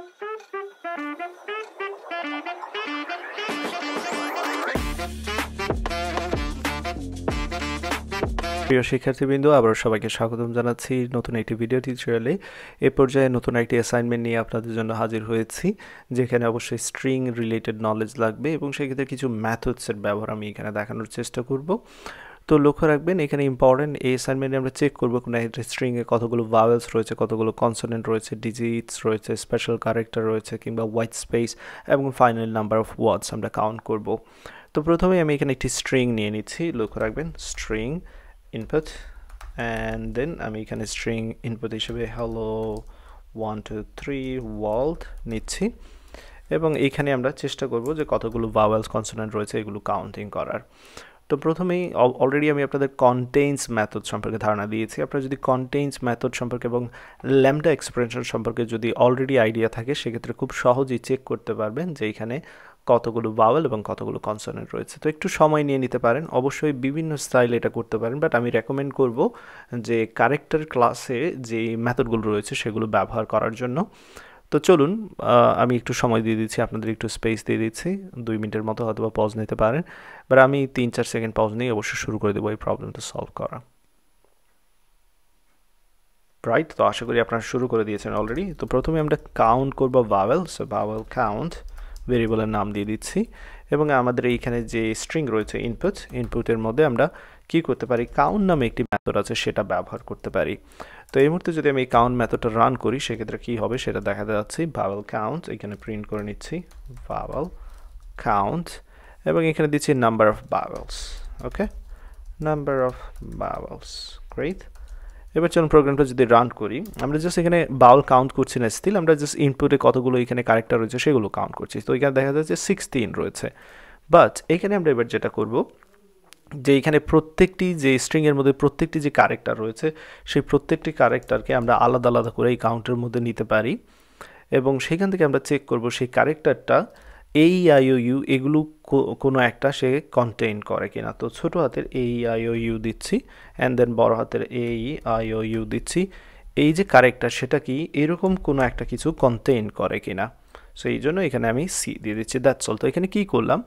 প্রিয় শিক্ষার্থীবৃন্দ আবার সবাইকে স্বাগতম জানাচ্ছি নতুন একটি ভিডিও টিউটোরিয়ালে এ পর্যায়ে নতুন একটি অ্যাসাইনমেন্ট নিয়ে আপনাদের জন্য হাজির হয়েছি যেখানে অবশ্যই স্ট্রিং রিলেটেড নলেজ লাগবে এবং সেক্ষেত্রে কিছু ম্যাথডসের ব্যবহার আমি এখানে দেখানোর চেষ্টা করব তো লক্ষ্য রাখবেন এখানে ইম্পর্টেন্ট এই অ্যাসাইনমেন্টে আমরা চেক করবো কোনো স্ট্রিংয়ে কতগুলো ভাওয়েলস রয়েছে কতগুলো কনসোনেন্ট রয়েছে ডিজিটস রয়েছে স্পেশাল ক্যারেক্টার রয়েছে কিংবা হোয়াইট স্পেস এবং ফাইনাল নাম্বার অফ ওয়ার্ডস আমরা কাউন্ট করব তো প্রথমে আমি এখানে একটি স্ট্রিং নিয়ে নিচ্ছি লক্ষ্য রাখবেন স্ট্রিং ইনপুট অ্যান্ড দেন আমি এখানে স্ট্রিং ইনপুট হিসেবে hello one two three world নিচ্ছি এবং এখানে আমরা চেষ্টা করব যে কতগুলো ভাওয়েলস কনসোনেন্ট রয়েছে এগুলো কাউন্টিং করার তো প্রথমেই অলরেডি আমি আপনাদের কন্টেন্স ম্যাথড সম্পর্কে ধারণা দিয়েছি আপনারা যদি কন্টেন্স ম্যাথড সম্পর্কে এবং ল্যামডা এক্সপ্রেশন সম্পর্কে যদি অলরেডি আইডিয়া থাকে সেক্ষেত্রে খুব সহজেই চেক করতে পারবেন যে এইখানে কতগুলো বাওয়েল এবং কতগুলো কনসোনেন্ট রয়েছে তো একটু সময় নিয়ে নিতে পারেন অবশ্যই বিভিন্ন স্টাইল এটা করতে পারেন বাট আমি রেকমেন্ড করব যে ক্যারেক্টার ক্লাসে যে ম্যাথডগুলো রয়েছে সেগুলো ব্যবহার করার জন্য তো চলুন আমি একটু সময় দিয়ে দিচ্ছি আপনাদের একটু স্পেস দিয়ে দিচ্ছি দুই মিনিটের মতো হয়তো বা পজ নিতে পারেন বাট আমি তিন চার সেকেন্ড পজ নিয়ে অবশ্যই শুরু করে দেবো এই প্রবলেমটা সলভ করা রাইট তো আশা করি আপনারা শুরু করে দিয়েছেন অলরেডি তো প্রথমে আমরা কাউন্ট করবো ভাওয়েল সো ভাওয়েল কাউন্ট ভেরিয়েবলের নাম দিয়ে দিচ্ছি এবং আমাদের এইখানে যে স্ট্রিং রয়েছে ইনপুট ইনপুটের মধ্যে আমরা কি করতে পারি কাউন্ট নামে একটি ম্যাথড আছে সেটা ব্যবহার করতে পারি তো এই মুহূর্তে যদি আমি কাউন্ট মেথডটা রান করি সেক্ষেত্রে কী হবে সেটা দেখা যাচ্ছে ভাবল কাউন্ট এখানে প্রিন্ট করে নিচ্ছি ভাবল কাউন্ট এবং এখানে দিচ্ছি number of vowels okay number of vowels great এবার চলুন প্রোগ্রামটা যদি রান করি আমরা জাস্ট এখানে বাউল কাউন্ট করছি না স্টিল আমরা জাস্ট ইনপুটে কতগুলো এখানে ক্যারেক্টার রয়েছে সেগুলো কাউন্ট করছি তো এখানে দেখা যাচ্ছে সিক্সটিন রয়েছে বাট এখানে আমরা এবার যেটা করবো যে এখানে প্রত্যেকটি যে স্ট্রিংয়ের মধ্যে প্রত্যেকটি যে ক্যারেক্টার রয়েছে সেই প্রত্যেকটি ক্যারেক্টারকে আমরা আলাদা আলাদা করে এই কাউন্টের মধ্যে নিতে পারি এবং সেখান থেকে আমরা চেক করব সেই ক্যারেক্টারটা এই ইউ এগুলো কোনো একটা সে কন্টেইন করে কিনা তো ছোট হাতের এই ইউ দিচ্ছি অ্যান্ড দেন বড় হাতের এই ইউ দিচ্ছি এই যে ক্যারেক্টার সেটা কি এরকম কোনো একটা কিছু কন্টেইন করে কিনা সো এই জন্য এখানে আমি সি দিয়ে দিচ্ছি দ্যাটস অল তো এখানে কি করলাম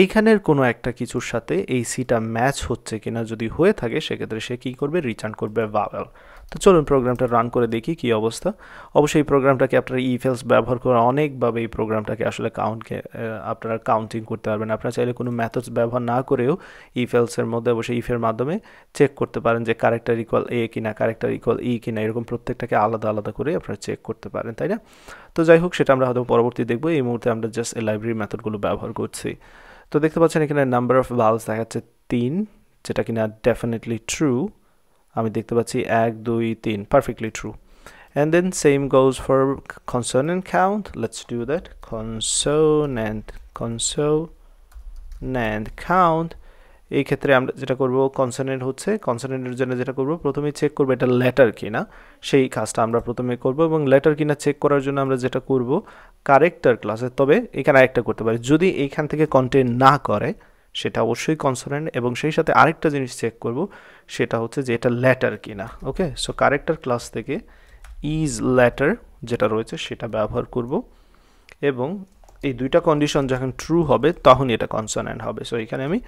এইখানের কোনো একটা কিছুর সাথে এই সিটা ম্যাচ হচ্ছে কিনা যদি হয়ে থাকে সেক্ষেত্রে সে কী করবে রিটার্ন করবে ভাওয়েল তো চলুন প্রোগ্রামটা রান করে দেখি কি অবস্থা অবশ্যই এই প্রোগ্রামটাকে আপনারা ইফেলস ব্যবহার করে অনেকভাবে এই প্রোগ্রামটাকে আসলে কাউন্টকে আপনারা কাউন্টিং করতে পারবেন আপনারা চাইলে কোনো ম্যাথডস ব্যবহার না করেও ইফেলসের মধ্যে অবশ্যই ইফের মাধ্যমে চেক করতে পারেন যে ক্যারেক্টার ইকুয়াল এ কিনা ক্যারেক্টার ইকুয়াল ই কিনা এরকম প্রত্যেকটাকে আলাদা আলাদা করে আপনারা চেক করতে পারেন তাই না তো যাই হোক সেটা আমরা হয়তো পরবর্তী দেখবো এই মুহূর্তে আমরা জাস্ট লাইব্রেরি ম্যাথডগুলো ব্যবহার করছি তো দেখতে পাচ্ছেন এখানে নাম্বার অফ ভাওয়েলস দেখাচ্ছে তিন যেটা কিনা ডেফিনেটলি ট্রু আমি দেখতে পাচ্ছি এক দুই তিন perfectly true and then same goes for consonant count let's do that consonant consonant count এই ক্ষেত্রে আমরা যেটা করব কনসনেন্ট হচ্ছে কনসনেন্টের জন্য যেটা করব প্রথমে চেক করব এটা লেটার কিনা সেই কাজটা আমরা প্রথমে করব এবং লেটার কিনা চেক করার জন্য আমরা যেটা করব কারেক্টার ক্লাসে তবে এখানে আরেকটা করতে পারি যদি এইখান থেকে কন্টেন্ট না করে সেটা অবশ্যই কনসনেন্ট এবং সেই সাথে আরেকটা জিনিস চেক করব সেটা হচ্ছে যে এটা লেটার কিনা ওকে সো কারেক্টার ক্লাস থেকে ইজ লেটার যেটা রয়েছে সেটা ব্যবহার করব এবং এই দুইটা কন্ডিশন যখন ট্রু হবে তখনই এটা কনসোনেন্ট হবে সো এখানে আমি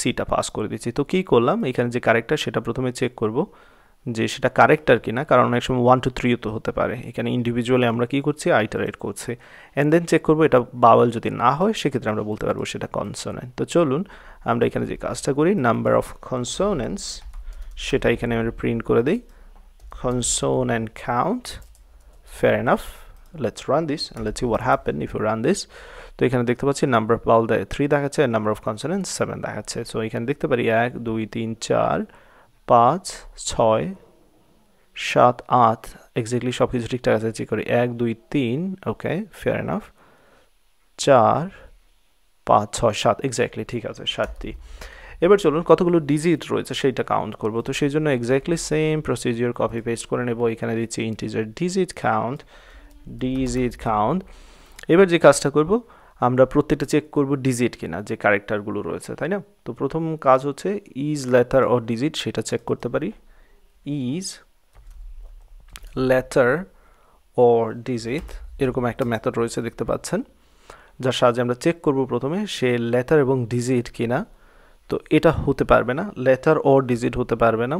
সিটা পাস করে দিচ্ছি তো কি করলাম এখানে যে কারেক্টার সেটা প্রথমে চেক করব যে সেটা কারেক্টার কিনা কারণ অনেক সময় ওয়ান টু থ্রিও তো হতে পারে এখানে ইন্ডিভিজুয়ালি আমরা কি করছি আইটারাইট করছি অ্যান্ড দেন চেক করবো এটা বাওয়াল যদি না হয় সেক্ষেত্রে আমরা বলতে পারবো সেটা কনসোনেন্ট তো চলুন আমরা এখানে যে কাজটা করি নাম্বার অফ কনসোনেন্স সেটা এখানে আমরা প্রিন্ট করে দিই consonant count fair enough let's run this let's see what happen if you run this তো এখানে দেখতে পাচ্ছি নাম্বার অফ বাউল থ্রি দেখাচ্ছে নাম্বার অফ কনসোনেন্ট সেভেন দেখাচ্ছে সো এখানে দেখতে পারি এক দুই তিন চার পাঁচ ছয় সাত আট এক্স্যাক্টলি সব কিছু ঠিকঠাক আছে চেক করি এক দুই তিন ওকে ফেয়ার এনাফ চার পাঁচ ছয় সাত এক্স্যাক্টলি ঠিক আছে সাতটি এবার চলুন কতগুলো ডিজিট রয়েছে সেইটা কাউন্ট করবো তো সেই জন্য exactly same procedure copy paste করে নেব এখানে দিচ্ছি integer digit count digit count এবার যে কাজটা করব আমরা প্রত্যেকটা চেক করব ডিজিট কিনা যে ক্যারেক্টারগুলো রয়েছে তাই না তো প্রথম কাজ হচ্ছে ইজ লেটার অর ডিজিট সেটা চেক করতে পারি ইজ লেটার অর ডিজিট এরকম একটা মেথড রয়েছে দেখতে পাচ্ছেন যার সাহায্যে আমরা চেক করব প্রথমে সে লেটার এবং ডিজিট কিনা তো এটা হতে পারবে না লেটার অর ডিজিট হতে পারবে না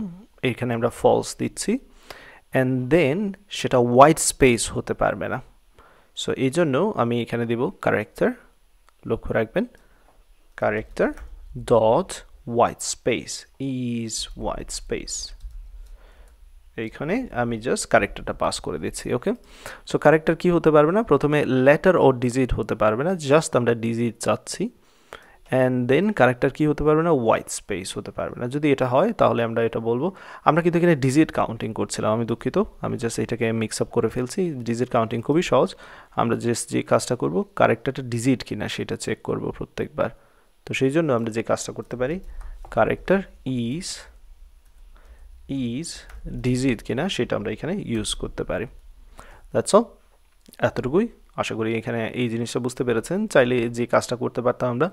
এখানে আমরা ফলস দিচ্ছি অ্যান্ড দেন সেটা হোয়াইট স্পেস হতে পারবে না সো এই জন্য আমি এখানে দিব ক্যারেক্টার লক্ষ্য রাখবেন character dot white space is white space এইখানে আমি জাস্ট ক্যারেক্টারটা পাস করে দিচ্ছি ওকে সো ক্যারেক্টার কি হতে পারবে না প্রথমে লেটার ও ডিজিট হতে পারবে না জাস্ট আমরা ডিজিট চাচ্ছি অ্যান্ড দেন কারেক্টার কী হতে পারবে না হোয়াইট স্পেস হতে পারবে না যদি এটা হয় তাহলে আমরা এটা বলবো আমরা কিন্তু এখানে ডিজিট কাউন্টিং করছিলাম আমি দুঃখিত আমি জাস্ট এটাকে মিক্স আপ করে ফেলছি ডিজিট কাউন্টিং খুবই সহজ আমরা জাস্ট যে কাজটা করব কারেক্টারটা ডিজিট কিনা সেটা চেক করব প্রত্যেকবার তো সেই জন্য আমরা যে কাজটা করতে পারি কারেক্টার ইজ ইজ ডিজিট কিনা সেটা আমরা এখানে ইউজ করতে পারি দ্যাটস অল এতটুকুই আশা করি এখানে এই জিনিসটা বুঝতে পেরেছেন চাইলে যে কাজটা করতে পারতাম আমরা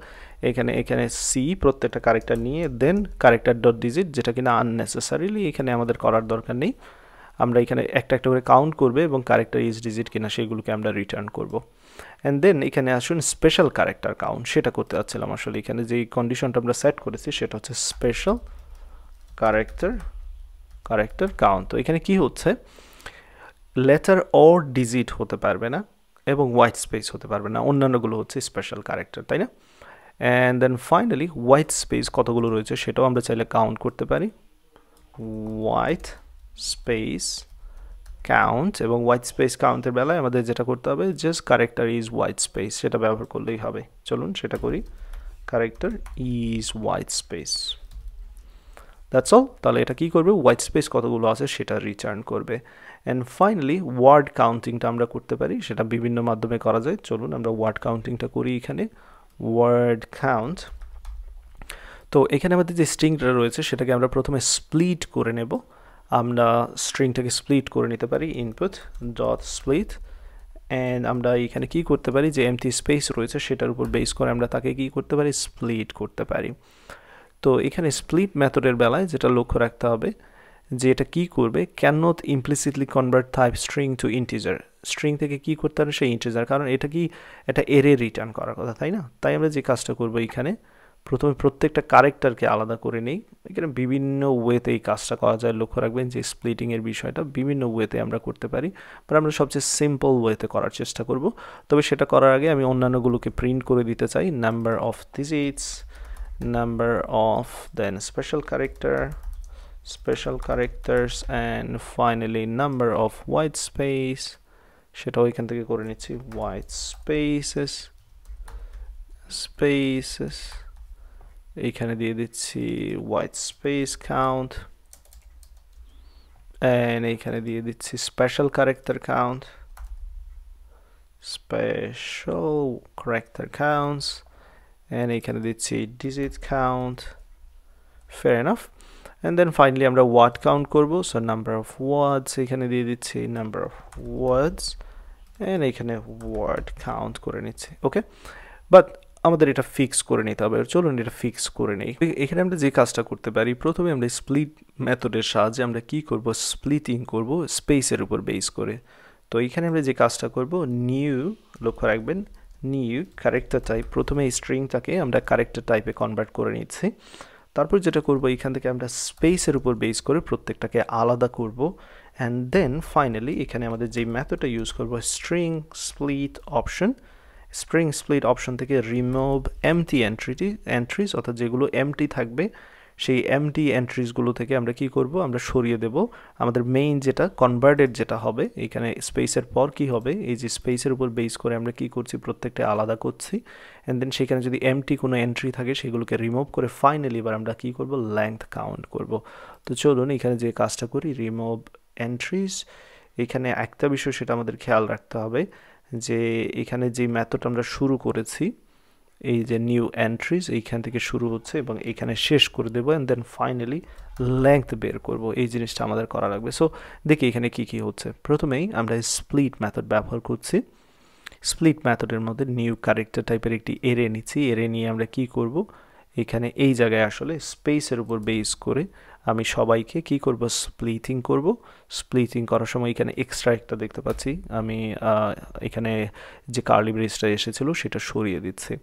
এখানে এখানে সি প্রত্যেকটা ক্যারেক্টার নিয়ে দেন ক্যারেক্টার ডট ডিজিট যেটা কিনা আননেসেসারিলি এখানে আমাদের করার দরকার নেই আমরা এখানে একটা একটা করে কাউন্ট করবে এবং ক্যারেক্টার ইজ ডিজিট কিনা সেগুলোকে আমরা রিটার্ন করব অ্যান্ড দেন এখানে আসুন স্পেশাল ক্যারেক্টার কাউন্ট সেটা করতে চাচ্ছিলাম আসলে এখানে যে কন্ডিশনটা আমরা সেট করেছি সেটা হচ্ছে স্পেশাল ক্যারেক্টার ক্যারেক্টার কাউন্ট তো এখানে কি হচ্ছে লেটার অর ডিজিট হতে পারবে না এবং হোয়াইট স্পেস হতে পারবে না অন্যান্যগুলো হচ্ছে স্পেশাল ক্যারেক্টার তাই না and then finally white space কতগুলো রয়েছে সেটাও আমরা চাইলে কাউন্ট করতে পারি হোয়াইট স্পেস কাউন্ট এবং হোয়াইট স্পেস কাউন্টের বেলায় আমাদের যেটা করতে হবে just character is white space সেটা ব্যবহার করলেই হবে চলুন সেটা করি character is white space that's all তাহলে এটা কী করবে হোয়াইট স্পেস কতগুলো আছে সেটা রিটার্ন করবে অ্যান্ড ফাইনালি ওয়ার্ড কাউন্টিংটা আমরা করতে পারি সেটা বিভিন্ন মাধ্যমে করা যায় চলুন আমরা ওয়ার্ড কাউন্টিংটা করি এখানে ওয়ার্ড কাউন্ট তো এখানে আমাদের যে স্ট্রিংটা রয়েছে সেটাকে আমরা প্রথমে স্প্লিট করে নেব আমরা স্ট্রিংটাকে স্প্লিট করে নিতে পারি ইনপুট ডট স্প্লিট অ্যান্ড আমরা এখানে কি করতে পারি যে এমটি স্পেস রয়েছে সেটার উপর বেস করে আমরা তাকে কি করতে পারি স্প্লিট করতে পারি তো এখানে স্প্লিট মেথডের বেলায় যেটা লক্ষ্য রাখতে হবে যে এটা কী করবে can not implicitly convert type string to integer string থেকে কি করতে হবে সেই ইন্টিজার কারণ এটা কি এটা এরে রিটার্ন করার কথা তাই না তাই আমরা যে কাজটা করব এখানে প্রথমে প্রত্যেকটা ক্যারেক্টারকে আলাদা করে নিই এখানে বিভিন্ন ওয়েতে এই কাজটা করা যায় লক্ষ্য রাখবেন যে স্প্লিটিংয়ের বিষয়টা বিভিন্ন ওয়েতে আমরা করতে পারি বা আমরা সবচেয়ে সিম্পল ওয়েতে করার চেষ্টা করব তবে সেটা করার আগে আমি অন্যান্যগুলোকে প্রিন্ট করে দিতে চাই number of digits number of then special character special characters and finally number of white space সেটা ওইখান থেকে করে নিচ্ছি white spaces spaces এইখানে দিয়ে দিচ্ছি white space count and এইখানে দিয়ে দিচ্ছি special character count special character counts and এখানে দিচ্ছি digit count fair enough and then finally আমরা ওয়ার্ড কাউন্ট করব সো নাম্বার অফ ওয়ার্ডস এখানে দিয়ে দিচ্ছি নাম্বার অফ ওয়ার্ডস অ্যান্ড এখানে ওয়ার্ড কাউন্ট করে নিচ্ছে ওকে বাট আমাদের এটা ফিক্স করে নিতে হবে চলুন এটা ফিক্স করে নেই এখানে আমরা যে কাজটা করতে পারি প্রথমে আমরা স্প্লিট মেথডের সাহায্যে আমরা কি করব স্প্লিটিং করব স্পেসের উপর বেস করে তো এখানে আমরা যে কাজটা করব নিউ লক্ষ্য রাখবেন নিয়ে ক্যারেক্টার টাইপ প্রথমে এই স্ট্রিংটাকে আমরা ক্যারেক্টার টাইপে কনভার্ট করে নিচ্ছি তারপর যেটা করব এখান থেকে আমরা স্পেসের উপর বেস করে প্রত্যেকটাকে আলাদা করব অ্যান্ড দেন ফাইনালি এখানে আমাদের যে ম্যাথডটা ইউজ করব string split option string split option থেকে রিমুভ এমটি এন্ট্রিটি এন্ট্রিজ অর্থাৎ যেগুলো এমটি থাকবে সেই এমডি এন্ট্রিজগুলো থেকে আমরা কি করব আমরা সরিয়ে দেব আমাদের মেইন যেটা কনভার্টেড যেটা হবে এখানে স্পেসের পর কি হবে এই যে স্পেসের উপর বেস করে আমরা কি করছি প্রত্যেকটা আলাদা করছি অ্যান্ড দেন সেখানে যদি এমটি কোনো এন্ট্রি থাকে সেগুলোকে রিমুভ করে ফাইনালি এবার আমরা কি করব ল্যাংথ কাউন্ট করব তো চলুন এখানে যে কাজটা করি রিমুভ এন্ট্রিজ এখানে একটা বিষয় সেটা আমাদের খেয়াল রাখতে হবে যে এখানে যে মেথড আমরা শুরু করেছি এই যে নিউ এন্ট্রিজ এইখান থেকে শুরু হচ্ছে এবং এইখানে শেষ করে দেবো অ্যান্ড দেন ফাইনালি লেংথ বের করব এই জিনিসটা আমাদের করা লাগবে সো দেখি এখানে কি কি হচ্ছে প্রথমেই আমরা স্প্লিট ম্যাথড ব্যবহার করছি স্প্লিট ম্যাথডের মধ্যে নিউ ক্যারেক্টার টাইপের একটি এরে নিচ্ছি এরে নিয়ে আমরা কি করব এখানে এই জায়গায় আসলে স্পেসের উপর বেস করে আমি সবাইকে কি করব স্প্লিটিং করব স্প্লিটিং করার সময় এখানে এক্সট্রা একটা দেখতে পাচ্ছি আমি এখানে যে কার্লি ব্রিজটা এসেছিল সেটা সরিয়ে দিচ্ছি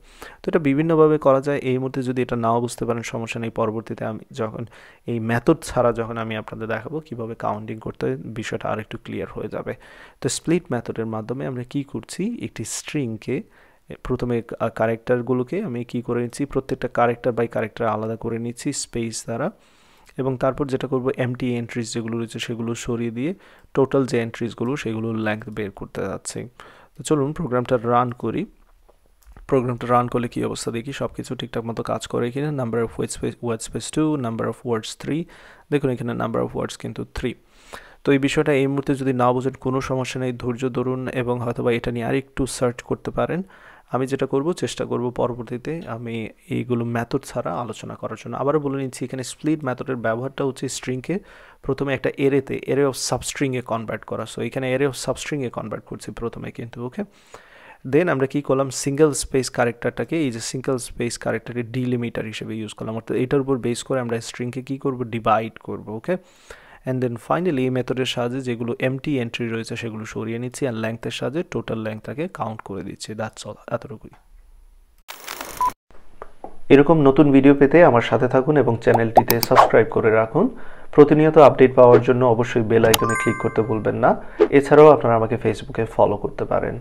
তো এটা বিভিন্নভাবে করা যায় এই মুহূর্তে যদি এটা নাও বুঝতে পারেন সমস্যা নেই পরবর্তীতে আমি যখন এই মেথড ছাড়া যখন আমি আপনাদের দেখাবো কিভাবে কাউন্টিং করতে বিষয়টা আর একটু ক্লিয়ার হয়ে যাবে তো স্প্লিট মেথডের মাধ্যমে আমরা কি করছি একটি স্ট্রিংকে প্রথমে ক্যারেক্টারগুলোকে আমি কি করে নিচ্ছি প্রত্যেকটা ক্যারেক্টার বাই ক্যারেক্টার আলাদা করে নিচ্ছি স্পেস দ্বারা এবং তারপর যেটা করব এমটি এন্ট্রিজ যেগুলো রয়েছে সেগুলো সরিয়ে দিয়ে টোটাল যে এন্ট্রিজগুলো সেগুলো ল্যাংথ বের করতে যাচ্ছে তো চলুন প্রোগ্রামটা রান করি প্রোগ্রামটা রান করলে কী অবস্থা দেখি সব কিছু ঠিকঠাক মতো কাজ করে কিনা number of white space white space two number of words three দেখুন এখানে নাম্বার অফ ওয়ার্ডস কিন্তু থ্রি তো এই বিষয়টা এই মুহূর্তে যদি না বোঝেন কোনো সমস্যা নেই ধৈর্য ধরুন এবং বা এটা নিয়ে আরেকটু সার্চ করতে পারেন আমি যেটা করব চেষ্টা করব পরবর্তীতে আমি এইগুলো ম্যাথড ছাড়া আলোচনা করার জন্য আবারও বলে নিচ্ছি এখানে স্প্লিট ম্যাথডের ব্যবহারটা হচ্ছে স্ট্রিংকে প্রথমে একটা এরেতে এরে অফ সাবস্ট্রিংয়ে কনভার্ট করা সো এখানে এরে অফ সাবস্ট্রিংয়ে কনভার্ট করছি প্রথমে কিন্তু ওকে দেন আমরা কী করলাম সিঙ্গেল স্পেস ক্যারেক্টারটাকে এই যে সিঙ্গেল স্পেস ক্যারেক্টারকে ডিলিমিটার হিসেবে ইউজ করলাম অর্থাৎ এটার উপর বেস করে আমরা স্ট্রিংকে কী করবো ডিভাইড করবো ওকে অ্যান্ড দেন ফাইনালি এই মেথডের সাহায্যে যেগুলো এমটি এন্ট্রি রয়েছে সেগুলো সরিয়ে নিচ্ছি অ্যান্ড লেংথের সাহায্যে টোটাল লেংথটাকে কাউন্ট করে দিচ্ছি দ্যাটস অল এতটুকুই এরকম নতুন ভিডিও পেতে আমার সাথে থাকুন এবং চ্যানেলটিতে সাবস্ক্রাইব করে রাখুন প্রতিনিয়ত আপডেট পাওয়ার জন্য অবশ্যই বেল আইকনে ক্লিক করতে ভুলবেন না এছাড়াও আপনারা আমাকে ফেসবুকে ফলো করতে পারেন